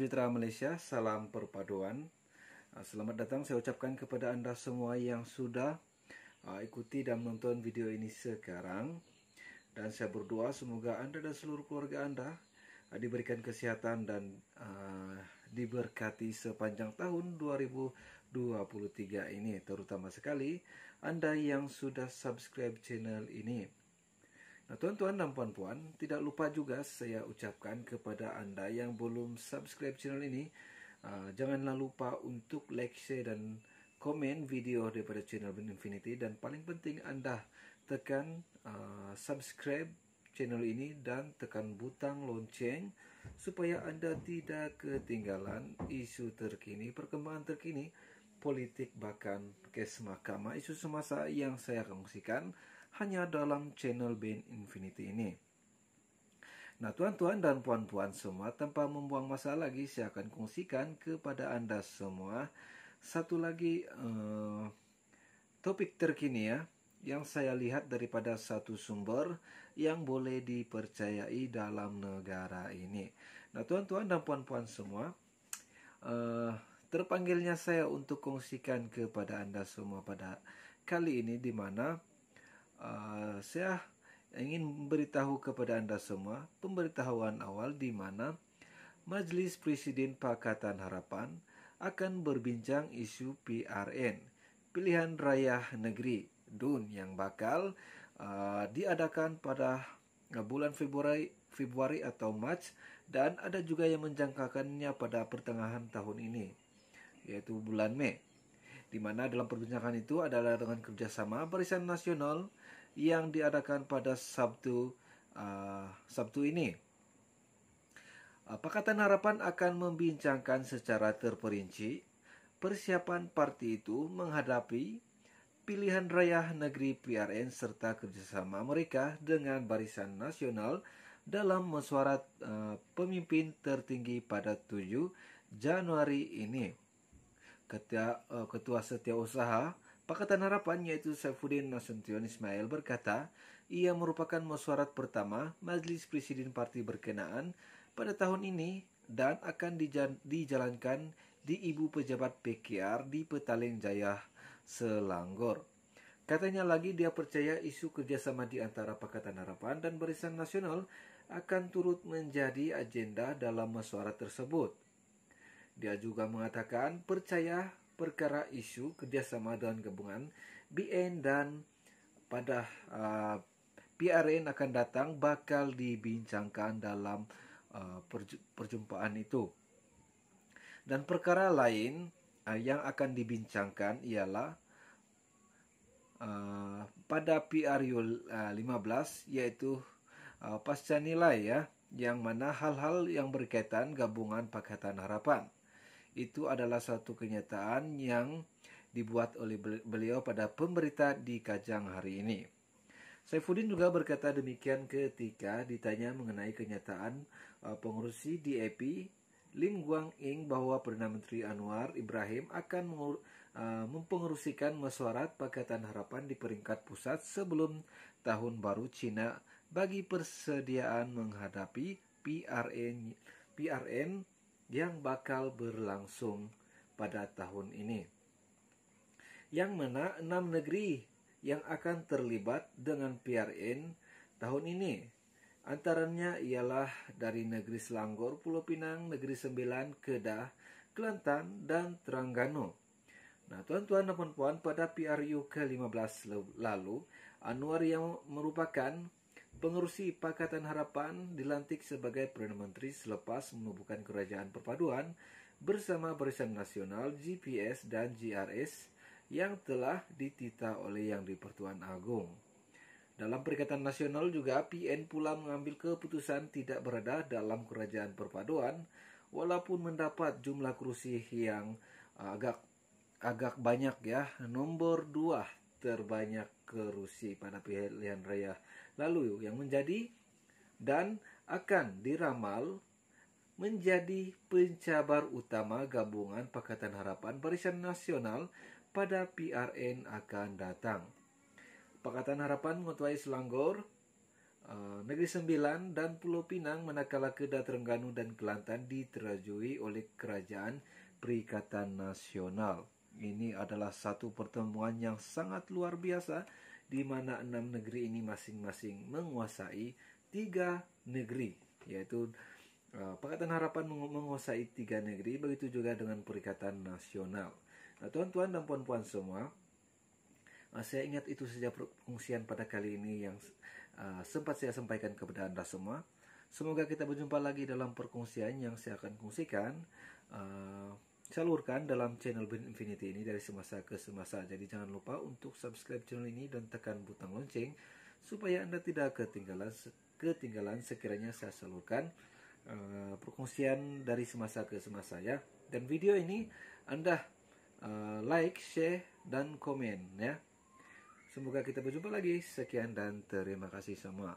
Sejahtera Malaysia, salam perpaduan. Ah, selamat datang saya ucapkan kepada anda semua yang sudah ah, ikuti dan menonton video ini sekarang. Dan saya berdoa semoga anda dan seluruh keluarga anda ah, diberikan kesehatan dan diberkati sepanjang tahun 2023 ini. Terutama sekali anda yang sudah subscribe channel ini. Nah, tuan-tuan dan puan-puan, tidak lupa juga saya ucapkan kepada Anda yang belum subscribe channel ini, uh, janganlah lupa untuk like, share, dan komen video daripada channel Ben Infinity. Dan paling penting Anda tekan uh, subscribe channel ini dan tekan butang lonceng supaya Anda tidak ketinggalan isu terkini, perkembangan terkini, politik bahkan kes mahkamah isu semasa yang saya kongsikan hanya dalam channel Band Infinity ini. Nah tuan-tuan dan puan-puan semua tanpa membuang masa lagi saya akan kongsikan kepada Anda semua satu lagi uh, topik terkini ya yang saya lihat daripada satu sumber yang boleh dipercayai dalam negara ini. Nah, tuan-tuan dan puan-puan semua, uh, terpanggilnya saya untuk kongsikan kepada Anda semua pada kali ini di mana Ah, saya ingin memberitahu kepada Anda semua pemberitahuan awal di mana Majlis Presiden Pakatan Harapan akan berbincang isu PRN, pilihan raya negeri DUN yang bakal uh, diadakan pada bulan Februari Februari atau Mac dan ada juga yang menjangkakannya pada pertengahan tahun ini yaitu bulan Mei di mana dalam perbincangan itu adalah dengan kerjasama Barisan Nasional, yang diadakan pada Sabtu uh, Sabtu ini. Ah, Pakatan Harapan akan membincangkan secara terperinci persiapan parti itu menghadapi pilihan raya negeri PRN serta kerjasama mereka dengan Barisan Nasional dalam mesuara uh, ah, pemimpin tertinggi pada 7 Januari ini. Ketua, uh, Ketua Setiausaha Pakatan Harapan yaitu Saifuddin Nasution Ismail berkata, ia merupakan mesuarat pertama Majelis Presiden Parti berkenaan pada tahun ini dan akan dijalankan di Ibu Pejabat PKR di Petaling Jaya, Selangor. Katanya lagi dia percaya isu kerjasama di antara Pakatan Harapan dan Barisan Nasional akan turut menjadi agenda dalam mesuarat tersebut. Dia juga mengatakan percaya perkara isu kerjasama dan gabungan BN dan pada uh, PRN akan datang bakal dibincangkan dalam uh, perjumpaan itu. Dan perkara lain uh, yang akan dibincangkan ialah uh, pada PRU uh, 15 yaitu uh, pasca nilai ya yang mana hal-hal yang berkaitan gabungan Pakatan Harapan itu adalah satu kenyataan yang dibuat oleh beliau pada pemberita di Kajang hari ini. Saifuddin juga berkata demikian ketika ditanya mengenai kenyataan uh, pengurusi DAP Lim Guang Ing bahwa Perdana Menteri Anwar Ibrahim akan uh, mempengurusikan mempengerusikan mesyuarat Pakatan Harapan di peringkat pusat sebelum tahun baru Cina bagi persediaan menghadapi PRN PRN yang bakal berlangsung pada tahun ini. Yang mana enam negeri yang akan terlibat dengan PRN tahun ini. Antaranya ialah dari negeri Selangor, Pulau Pinang, negeri Sembilan, Kedah, Kelantan, dan Terengganu. Nah, tuan-tuan dan puan-puan, pada PRU ke-15 lalu, Anwar yang merupakan Pengurusi Pakatan Harapan dilantik sebagai Perdana Menteri selepas menubuhkan Kerajaan Perpaduan bersama Barisan Nasional GPS dan GRS yang telah ditita oleh Yang di Agung. Dalam Perikatan Nasional juga PN pula mengambil keputusan tidak berada dalam Kerajaan Perpaduan walaupun mendapat jumlah kursi yang agak agak banyak ya nomor dua terbanyak kursi pada pilihan raya lalu yang menjadi dan akan diramal menjadi pencabar utama gabungan Pakatan Harapan Barisan Nasional pada PRN akan datang. Pakatan Harapan menguasai Selangor, eh, Negeri Sembilan dan Pulau Pinang manakala Kedah Terengganu dan Kelantan diterajui oleh Kerajaan Perikatan Nasional. Ini adalah satu pertemuan yang sangat luar biasa di mana enam negeri ini masing-masing menguasai tiga negeri, yaitu uh, Pakatan Harapan menguasai tiga negeri, begitu juga dengan Perikatan Nasional. Nah, tuan-tuan dan puan-puan semua, uh, saya ingat itu saja perkongsian pada kali ini yang uh, sempat saya sampaikan kepada Anda semua. Semoga kita berjumpa lagi dalam perkongsian yang saya akan kongsikan. Uh, salurkan dalam channel Bin Infinity ini dari semasa ke semasa. Jadi jangan lupa untuk subscribe channel ini dan tekan butang lonceng supaya Anda tidak ketinggalan ketinggalan sekiranya saya salurkan uh, perkongsian dari semasa ke semasa ya. Dan video ini Anda uh, like, share dan komen ya. Semoga kita berjumpa lagi. Sekian dan terima kasih semua.